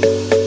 Thank you.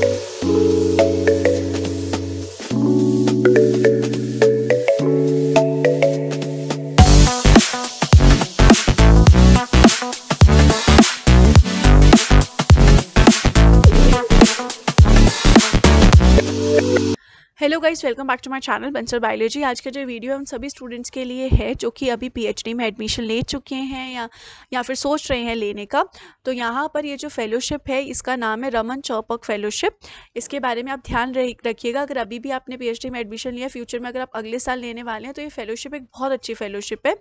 Hello guys welcome back to my channel बंसर biology आज का जो वीडियो हम सभी स्टूडेंट्स के लिए है जो कि अभी पीएचडी में एडमिशन ले चुके हैं या या फिर सोच रहे हैं लेने का तो यहाँ पर ये जो फेलोशिप है इसका नाम है रमन चौपक फेलोशिप इसके बारे में आप ध्यान रखिएगा अगर अभी भी आपने पी में एडमिशन लिया फ्यूचर में अगर आप अगले साल लेने वाले हैं तो ये फेलोशिप एक बहुत अच्छी फेलोशिप है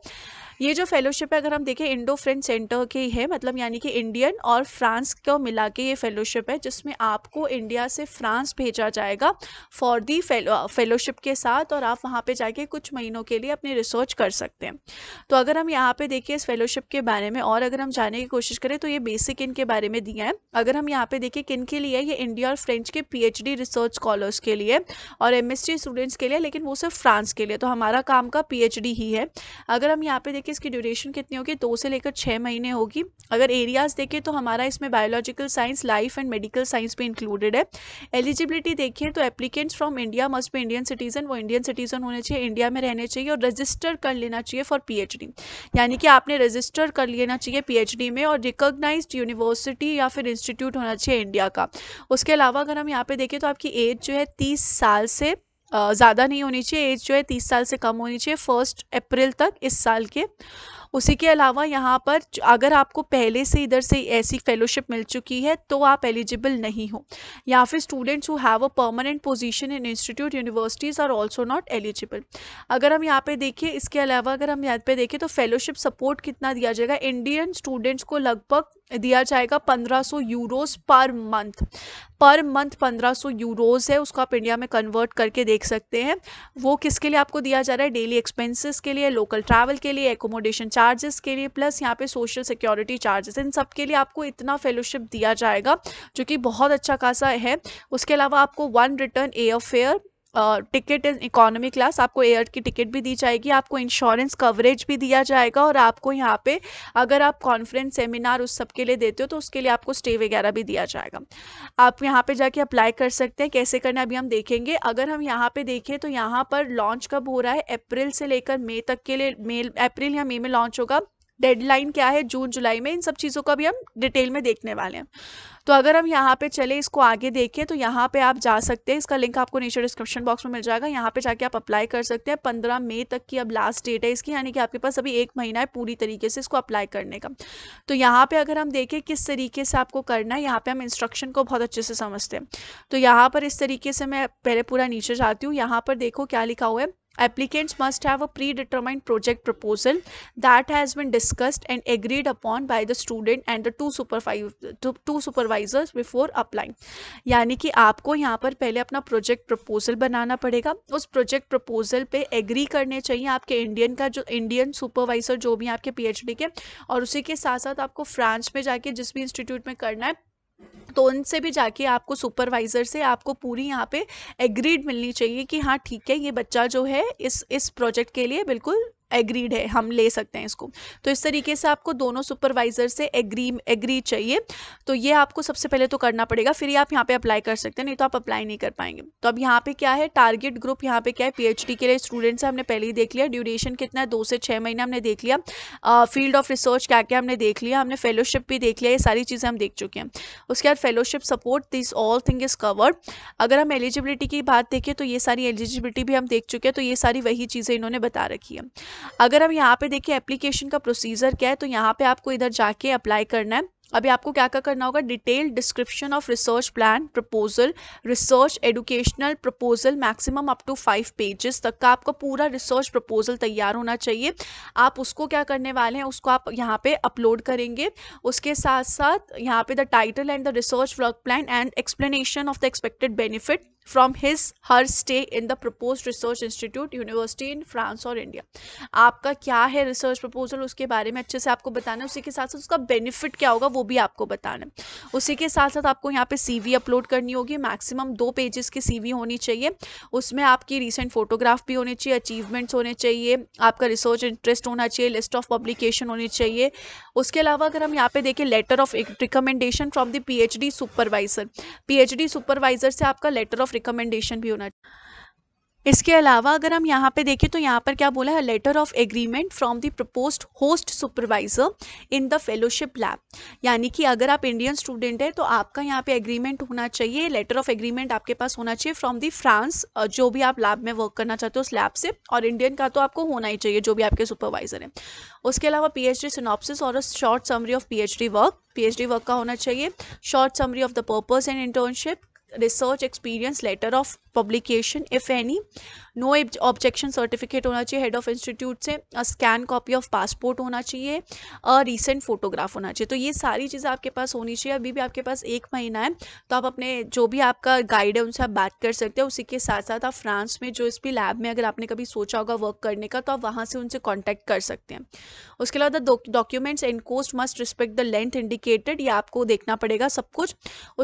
ये जो फेलोशिप है अगर हम देखें इंडो फ्रेंच सेंटर की है मतलब यानी कि इंडियन और फ्रांस को मिला के ये फेलोशिप है जिसमें आपको इंडिया से फ्रांस भेजा जाएगा फॉर दी फेलो फेलोशिप के साथ और आप वहाँ पे जाके कुछ महीनों के लिए अपनी रिसर्च कर सकते हैं तो अगर हम यहाँ पे देखिए इस फेलोशिप के बारे में और अगर हम जाने की कोशिश करें तो ये बेसिक इनके बारे में दिया है अगर हम यहाँ पे देखिए किन के लिए ये इंडिया और फ्रेंच के पी रिसर्च स्कॉलर्स के लिए और एम स्टूडेंट्स के लिए लेकिन वो सिर्फ फ्रांस के लिए तो हमारा काम का पी ही है अगर हम यहाँ पे देखें इसकी ड्यूरेशन कितनी होगी दो से लेकर छः महीने होगी अगर एरियाज़ देखें तो हमारा इसमें biological science life and medical science भी इंक्लूडेड है एलिजिबिलिटी देखिए तो applicants from India India must be Indian citizen वो इंडियन सिटीज़न होने चाहिए इंडिया में रहने चाहिए और रजिस्टर कर लेना चाहिए फॉर पीएचडी यानी कि आपने रजिस्टर कर लेना चाहिए पीएचडी में और रिकोगनाइज यूनिवर्सिटी या फिर इंस्टीट्यूट होना चाहिए इंडिया का उसके अलावा अगर हम यहाँ पे देखें तो आपकी एज जो है तीस साल से ज़्यादा नहीं होनी चाहिए एज जो है तीस साल से कम होनी चाहिए फर्स्ट अप्रैल तक इस साल के उसी के अलावा यहाँ पर अगर आपको पहले से इधर से ऐसी फेलोशिप मिल चुकी है तो आप एलिजिबल नहीं हो या फिर students who have a permanent position in institute universities are also not eligible अगर हम यहाँ पे देखें इसके अलावा अगर हम यहाँ पे देखें तो फेलोशिप सपोर्ट कितना दिया जाएगा इंडियन स्टूडेंट्स को लगभग दिया जाएगा 1500 Euros per month per month 1500 Euros है उसको आप इंडिया में कन्वर्ट करके देख सकते हैं वो किसके लिए आपको दिया जा रहा है डेली एक्सपेंसेस के लिए लोकल ट्रैवल के लिए एकोमोडेशन चार्जेस के लिए प्लस यहाँ पे सोशल सिक्योरिटी चार्जेस इन सब के लिए आपको इतना फेलोशिप दिया जाएगा जो कि बहुत अच्छा खासा है उसके अलावा आपको one return a fair ticket in economy class आपको एयर की टिकट भी दी जाएगी आपको इंश्योरेंस कवरेज भी दिया जाएगा और आपको यहाँ पे अगर आप कॉन्फ्रेंस सेमिनार उस सब के लिए देते हो तो उसके लिए आपको स्टे वगैरह भी दिया जाएगा आप यहाँ पे जाके अप्लाई कर सकते हैं कैसे करना अभी हम देखेंगे अगर हम यहाँ पे देखें तो यहाँ पर लॉन्च कब हो रहा है अप्रैल से लेकर मई तक के लिए मे अप्रैल या मई में लॉन्च होगा डेडलाइन क्या है जून जुलाई में इन सब चीज़ों का भी हम डिटेल में देखने वाले हैं तो अगर हम यहाँ पे चले इसको आगे देखें तो यहाँ पे आप जा सकते हैं इसका लिंक आपको नीचे डिस्क्रिप्शन बॉक्स में मिल जाएगा यहाँ पे जाके आप अप्लाई कर सकते हैं पंद्रह मई तक की अब लास्ट डेट है इसकी यानी कि आपके पास अभी एक महीना है पूरी तरीके से इसको अप्लाई करने का तो यहाँ पर अगर हम देखें किस तरीके से आपको करना है यहाँ पर हम इंस्ट्रक्शन को बहुत अच्छे से समझते हैं तो यहाँ पर इस तरीके से मैं पहले पूरा नीचे जाती हूँ यहाँ पर देखो क्या लिखा हुआ है applicants must have a predetermined project proposal that has been discussed and agreed upon by the student and the two supervisors two supervisors before applying yani ki aapko yahan par pehle apna project proposal banana padega us project proposal pe agree karne chahiye aapke indian ka jo indian supervisor jo bhi aapke phd ke aur उसी के sath साथ आपको France में जाके जिस भी institute में करना है तो उनसे भी जाके आपको सुपरवाइज़र से आपको पूरी यहाँ पे एग्रीड मिलनी चाहिए कि हाँ ठीक है ये बच्चा जो है इस इस प्रोजेक्ट के लिए बिल्कुल एग्रीड है हम ले सकते हैं इसको तो इस तरीके से आपको दोनों सुपरवाइजर से एग्री एग्री चाहिए तो ये आपको सबसे पहले तो करना पड़ेगा फिर आप यहाँ पे अप्लाई कर सकते हैं नहीं तो आप अप्लाई नहीं कर पाएंगे तो अब यहाँ पे क्या है टारगेट ग्रुप यहाँ पे क्या है पीएचडी के लिए स्टूडेंट्स हमने पहले ही देख लिया ड्यूरेशन कितना है दो से छः महीने हमने देख लिया फील्ड ऑफ रिसर्च क्या क्या हमने देख लिया हमने फेलोशिप भी देख लिया ये सारी चीज़ें हम देख चुके हैं उसके बाद fellowship support this all thing is covered अगर हम एलिजिबिलिटी की बात देखें तो ये सारी एलिजिबिलिटी भी हम देख चुके हैं तो ये सारी वही चीज़ें इन्होंने बता रखी है अगर हम यहाँ पे देखिए एप्लीकेशन का प्रोसीजर क्या है तो यहाँ पे आपको इधर जाके अप्लाई करना है अभी आपको क्या क्या करना होगा detail description of research plan proposal research educational proposal maximum up to five pages तक का आपका पूरा रिसर्च प्रपोजल तैयार होना चाहिए आप उसको क्या करने वाले हैं उसको आप यहाँ पे अपलोड करेंगे उसके साथ साथ यहाँ पे the title and the research work plan and explanation of the expected benefit from his her stay in the propose research institute university in France और इंडिया आपका क्या है रिसर्च प्रपोजल उसके बारे में अच्छे से आपको बताना है उसी के साथ साथ उसका बेनिफिट क्या होगा वो भी आपको बताना उसी के साथ साथ आपको यहाँ पे वी अपलोड करनी होगी मैक्सिमम दो पेजेस की वी होनी चाहिए उसमें आपकी रिसेंट फोटोग्राफ भी होनी चाहिए अचीवमेंट्स होने चाहिए आपका रिसर्च इंटरेस्ट होना चाहिए लिस्ट ऑफ पब्लिकेशन होनी चाहिए उसके अलावा अगर हम यहाँ पे देखें letter of recommendation from the D supervisor D supervisor से आपका लेटर ऑफ रिकमेंडेशन भी होना इसके अलावा अगर हम यहाँ पे देखें तो यहाँ पर क्या बोला है letter of agreement from the proposed host supervisor in the fellowship lab यानी कि अगर आप इंडियन स्टूडेंट हैं तो आपका यहाँ पे एग्रीमेंट होना चाहिए लेटर ऑफ एग्रीमेंट आपके पास होना चाहिए फ्रॉम दी फ्रांस जो भी आप लैब में वर्क करना चाहते हो उस लैब से और इंडियन का तो आपको होना ही चाहिए जो भी आपके सुपरवाइजर हैं उसके अलावा पी एच डी सिनॉप्सिस और short summary of P H D work P H D work का होना चाहिए short summary of the purpose and internship research experience letter of publication if any no objection certificate होना चाहिए head of institute से a scan copy of passport होना चाहिए a recent photograph होना चाहिए तो ये सारी चीज़ें आपके पास होनी चाहिए अभी भी आपके पास एक महीना है तो आप अपने जो भी आपका गाइड है उनसे आप बात कर सकते हैं उसी के साथ साथ आप फ्रांस में जो इस भी लैब में अगर आपने कभी सोचा होगा वर्क करने का तो आप वहाँ से उनसे कॉन्टैक्ट कर सकते हैं उसके अलावा the documents and cost must respect the length indicated ये आपको देखना पड़ेगा सब कुछ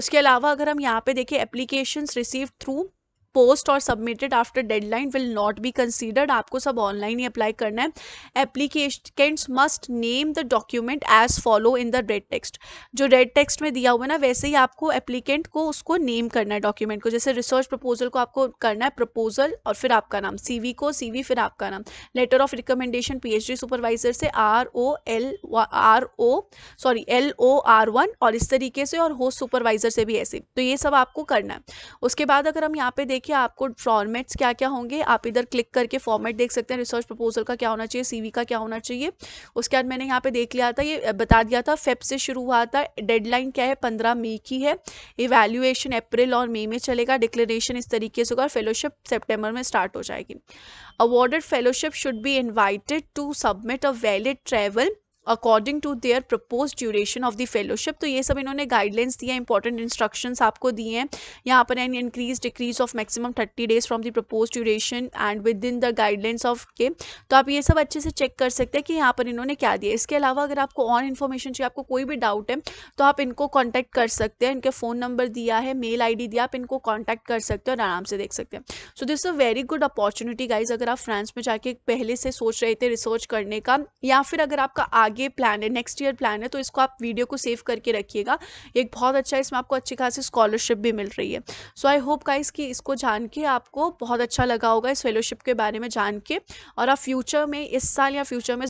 उसके अलावा अगर हम यहाँ पे देखें एप्लीकेशंस रिसीव थ्रू पोस्ट और submitted after deadline will not be considered आपको सब ऑनलाइन ही अप्लाई करना है applicants must name the document as follow in the red text जो रेड टेक्स्ट में दिया हुआ है ना वैसे ही आपको एप्लीकेंट को उसको नेम करना है डॉक्यूमेंट को जैसे रिसर्च प्रपोजल को आपको करना है प्रपोजल और फिर आपका नाम सी को सी फिर आपका नाम letter of recommendation P supervisor से R O L R O sorry L O R one और इस तरीके से और होस्ट सुपरवाइजर से भी ऐसे तो ये सब आपको करना है उसके बाद अगर हम यहाँ पे देखें कि आपको फॉर्मेट्स क्या क्या होंगे आप इधर क्लिक करके फॉर्मेट देख सकते हैं रिसर्च प्रपोजल का क्या होना चाहिए सी का क्या होना चाहिए उसके बाद मैंने यहाँ पर देख लिया था ये बता दिया था फेब से शुरू हुआ था डेडलाइन क्या है पंद्रह मई की है इवेल्यूएशन अप्रैल और मई में चलेगा डिक्लेरेशन इस तरीके से होगा और फेलोशिप सेप्टेम्बर में स्टार्ट हो जाएगी awarded fellowship should be invited to submit a valid travel according to their propose duration of the fellowship तो ये सब इन्होंने गाइडलाइंस दिए इंपॉर्टेंट इंस्ट्रक्शन आपको दिए हैं यहाँ पर an increase decrease of maximum thirty days from the propose duration and within the guidelines of के तो आप ये सब अच्छे से चेक कर सकते हैं कि यहाँ पर इन्होंने क्या दिया इसके अलावा अगर आपको और इन्फॉर्मेशन चाहिए आपको कोई भी डाउट है तो आप इनको कॉन्टैक्ट कर सकते हैं इनके फ़ोन नंबर दिया है मेल आई डी दिया आप इनको कॉन्टैक्ट कर सकते हैं और आराम से देख सकते हैं so this a very good opportunity guys अगर आप फ्रांस में जाके पहले से सोच रहे थे रिसर्च करने का या फिर अगर आपका आगे आगे प्लान है नेक्स्ट ईयर प्लान है तो इसको आप वीडियो को सेव करके रखिएगा एक बहुत अच्छा इसमें आपको अच्छी खासी स्कॉलरशिप भी मिल रही है सो आई होप गाइस कि इसको जान के आपको बहुत अच्छा लगा होगा इस फेलोशिप के बारे में जान के और आप फ्यूचर में इस साल या फ्यूचर में